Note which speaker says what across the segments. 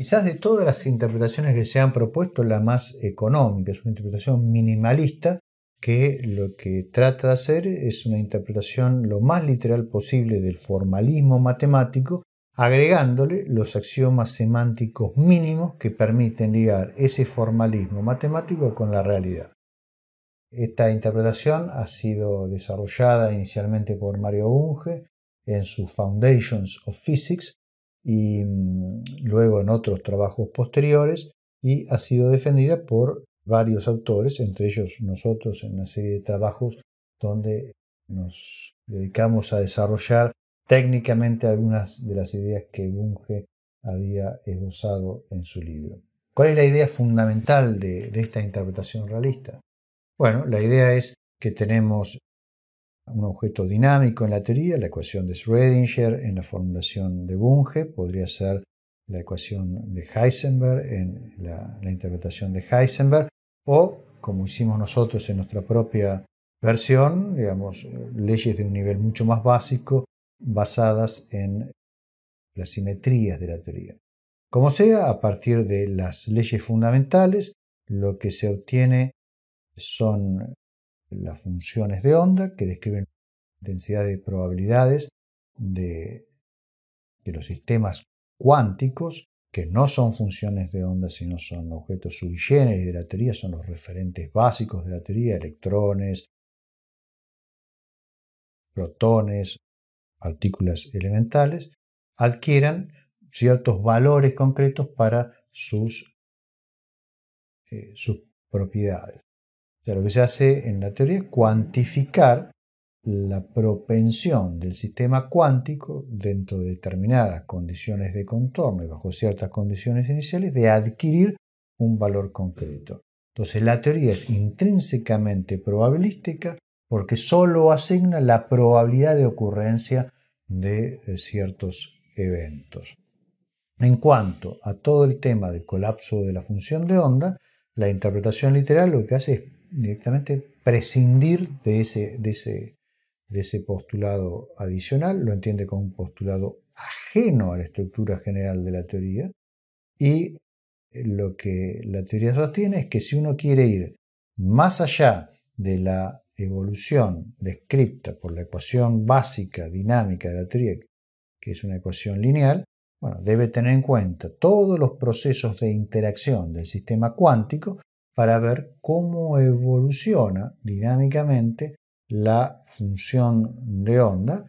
Speaker 1: Quizás de todas las interpretaciones que se han propuesto, la más económica es una interpretación minimalista que lo que trata de hacer es una interpretación lo más literal posible del formalismo matemático, agregándole los axiomas semánticos mínimos que permiten ligar ese formalismo matemático con la realidad. Esta interpretación ha sido desarrollada inicialmente por Mario Unge en su Foundations of Physics, y mm, luego en otros trabajos posteriores y ha sido defendida por varios autores, entre ellos nosotros en una serie de trabajos donde nos dedicamos a desarrollar técnicamente algunas de las ideas que Bunge había esbozado en su libro. ¿Cuál es la idea fundamental de, de esta interpretación realista? Bueno, la idea es que tenemos un objeto dinámico en la teoría, la ecuación de Schrödinger en la formulación de Bunge, podría ser la ecuación de Heisenberg en la, la interpretación de Heisenberg, o como hicimos nosotros en nuestra propia versión, digamos, leyes de un nivel mucho más básico basadas en las simetrías de la teoría. Como sea, a partir de las leyes fundamentales, lo que se obtiene son las funciones de onda que describen densidad de probabilidades de, los sistemas cuánticos, que no son funciones de onda, sino son objetos sui de la teoría, son los referentes básicos de la teoría, electrones, protones, partículas elementales, adquieran ciertos valores concretos para sus, eh, sus propiedades. O sea, lo que se hace en la teoría es cuantificar la propensión del sistema cuántico dentro de determinadas condiciones de contorno y bajo ciertas condiciones iniciales de adquirir un valor concreto. Entonces la teoría es intrínsecamente probabilística porque solo asigna la probabilidad de ocurrencia de eh, ciertos eventos. En cuanto a todo el tema del colapso de la función de onda, la interpretación literal lo que hace es directamente prescindir de ese, postulado adicional, lo entiende como un postulado ajeno a la estructura general de la teoría y lo que la teoría sostiene es que si uno quiere ir más allá de la evolución descripta por la ecuación básica dinámica de la teoría, que es una ecuación lineal, bueno, debe tener en cuenta todos los procesos de interacción del sistema cuántico para ver cómo evoluciona dinámicamente la función de onda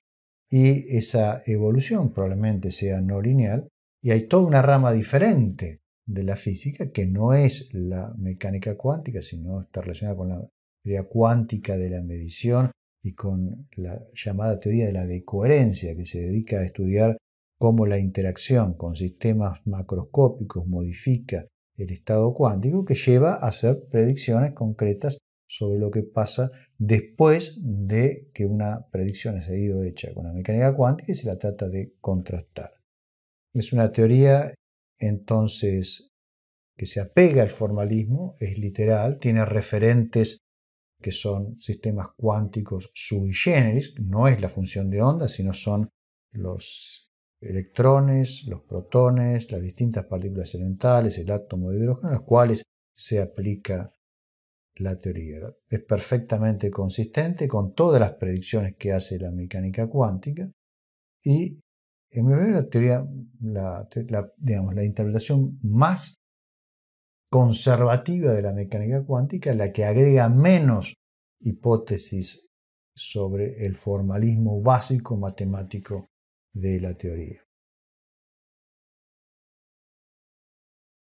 Speaker 1: y esa evolución probablemente sea no lineal y hay toda una rama diferente de la física que no es la mecánica cuántica, sino está relacionada con la teoría cuántica de la medición y con la llamada teoría de la decoherencia que se dedica a estudiar cómo la interacción con sistemas macroscópicos modifica el estado cuántico que lleva a hacer predicciones concretas sobre lo que pasa después de que una predicción ha sido hecha con la mecánica cuántica y se la trata de contrastar. Es una teoría entonces que se apega al formalismo, es literal, tiene referentes que son sistemas cuánticos sui generis, no es la función de onda, sino son los electrones, los protones, las distintas partículas elementales, el átomo de hidrógeno, a los cuales se aplica la teoría. Es perfectamente consistente con todas las predicciones que hace la mecánica cuántica y en mi opinión la teoría, digamos, la interpretación más conservativa de la mecánica cuántica, la que agrega menos hipótesis sobre el formalismo básico matemático de la teoría